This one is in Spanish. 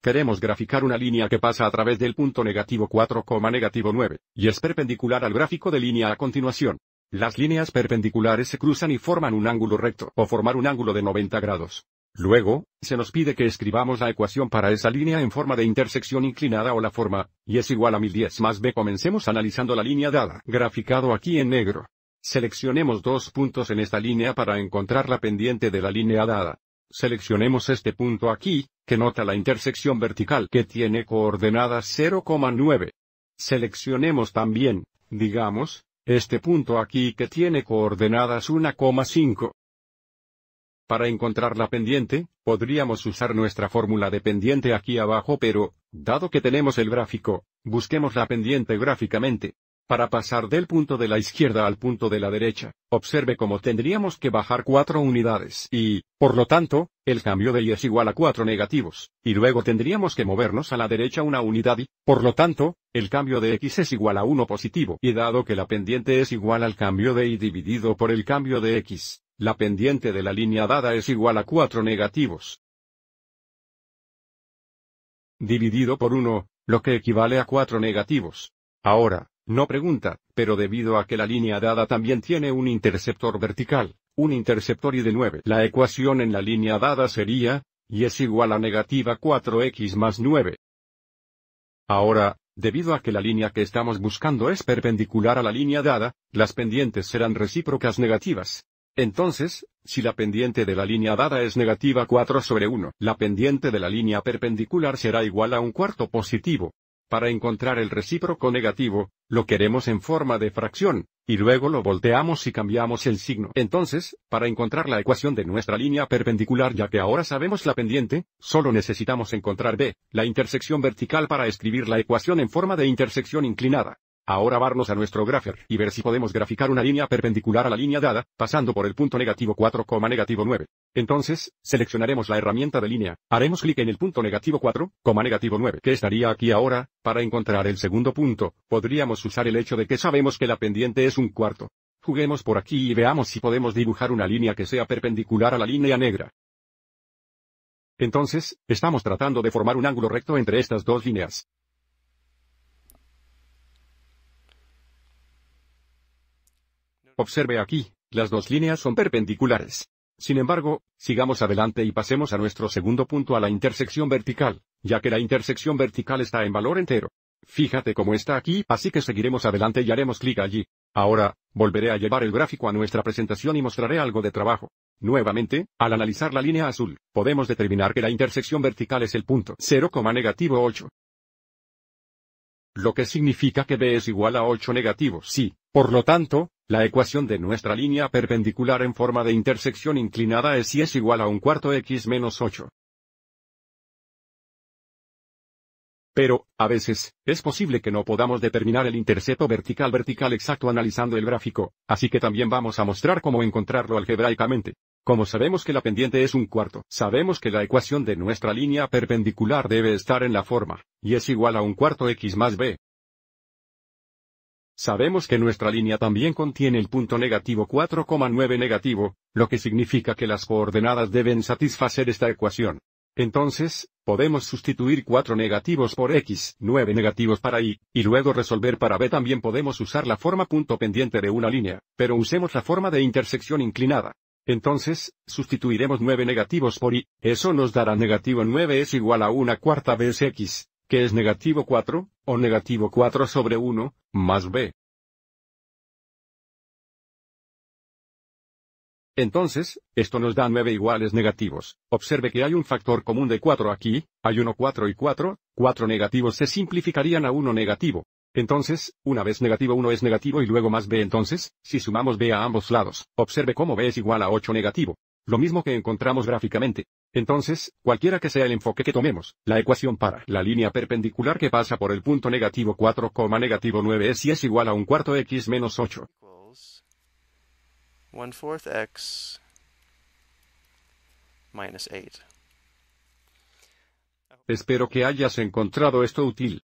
Queremos graficar una línea que pasa a través del punto negativo 4, negativo 9, y es perpendicular al gráfico de línea a continuación. Las líneas perpendiculares se cruzan y forman un ángulo recto, o formar un ángulo de 90 grados. Luego, se nos pide que escribamos la ecuación para esa línea en forma de intersección inclinada o la forma, y es igual a 1010 más b. Comencemos analizando la línea dada, graficado aquí en negro. Seleccionemos dos puntos en esta línea para encontrar la pendiente de la línea dada. Seleccionemos este punto aquí, que nota la intersección vertical que tiene coordenadas 0,9. Seleccionemos también, digamos, este punto aquí que tiene coordenadas 1,5. Para encontrar la pendiente, podríamos usar nuestra fórmula de pendiente aquí abajo pero, dado que tenemos el gráfico, busquemos la pendiente gráficamente. Para pasar del punto de la izquierda al punto de la derecha, observe cómo tendríamos que bajar cuatro unidades y, por lo tanto, el cambio de y es igual a 4 negativos, y luego tendríamos que movernos a la derecha una unidad y, por lo tanto, el cambio de x es igual a 1 positivo, y dado que la pendiente es igual al cambio de y dividido por el cambio de x, la pendiente de la línea dada es igual a 4 negativos. Dividido por 1, lo que equivale a 4 negativos. Ahora, no pregunta, pero debido a que la línea dada también tiene un interceptor vertical, un interceptor y de 9. La ecuación en la línea dada sería, y es igual a negativa 4x más 9. Ahora, debido a que la línea que estamos buscando es perpendicular a la línea dada, las pendientes serán recíprocas negativas. Entonces, si la pendiente de la línea dada es negativa 4 sobre 1, la pendiente de la línea perpendicular será igual a un cuarto positivo. Para encontrar el recíproco negativo, lo queremos en forma de fracción, y luego lo volteamos y cambiamos el signo. Entonces, para encontrar la ecuación de nuestra línea perpendicular ya que ahora sabemos la pendiente, solo necesitamos encontrar B, la intersección vertical para escribir la ecuación en forma de intersección inclinada. Ahora vamos a nuestro gráfico y ver si podemos graficar una línea perpendicular a la línea dada, pasando por el punto negativo 4, negativo 9. Entonces, seleccionaremos la herramienta de línea, haremos clic en el punto negativo 4, negativo 9, que estaría aquí ahora, para encontrar el segundo punto, podríamos usar el hecho de que sabemos que la pendiente es un cuarto. Juguemos por aquí y veamos si podemos dibujar una línea que sea perpendicular a la línea negra. Entonces, estamos tratando de formar un ángulo recto entre estas dos líneas. Observe aquí, las dos líneas son perpendiculares. Sin embargo, sigamos adelante y pasemos a nuestro segundo punto a la intersección vertical, ya que la intersección vertical está en valor entero. Fíjate cómo está aquí, así que seguiremos adelante y haremos clic allí. Ahora, volveré a llevar el gráfico a nuestra presentación y mostraré algo de trabajo. Nuevamente, al analizar la línea azul, podemos determinar que la intersección vertical es el punto 0, negativo 8. Lo que significa que B es igual a 8 negativo, sí. Por lo tanto, la ecuación de nuestra línea perpendicular en forma de intersección inclinada es y es igual a un cuarto x menos 8. Pero, a veces, es posible que no podamos determinar el intercepto vertical-vertical exacto analizando el gráfico, así que también vamos a mostrar cómo encontrarlo algebraicamente. Como sabemos que la pendiente es un cuarto, sabemos que la ecuación de nuestra línea perpendicular debe estar en la forma, y es igual a un cuarto x más b, Sabemos que nuestra línea también contiene el punto negativo 4,9 negativo, lo que significa que las coordenadas deben satisfacer esta ecuación. Entonces, podemos sustituir 4 negativos por x, 9 negativos para y, y luego resolver para b también podemos usar la forma punto pendiente de una línea, pero usemos la forma de intersección inclinada. Entonces, sustituiremos 9 negativos por y, eso nos dará negativo 9 es igual a una cuarta vez x, que es negativo 4, o negativo 4 sobre 1, más b. Entonces, esto nos da 9 iguales negativos. Observe que hay un factor común de 4 aquí, hay 1 4 y 4, 4 negativos se simplificarían a 1 negativo. Entonces, una vez negativo 1 es negativo y luego más b entonces, si sumamos b a ambos lados, observe cómo b es igual a 8 negativo. Lo mismo que encontramos gráficamente. Entonces, cualquiera que sea el enfoque que tomemos, la ecuación para la línea perpendicular que pasa por el punto negativo 4, negativo 9 es y es igual a un cuarto x menos 8. Espero que hayas encontrado esto útil.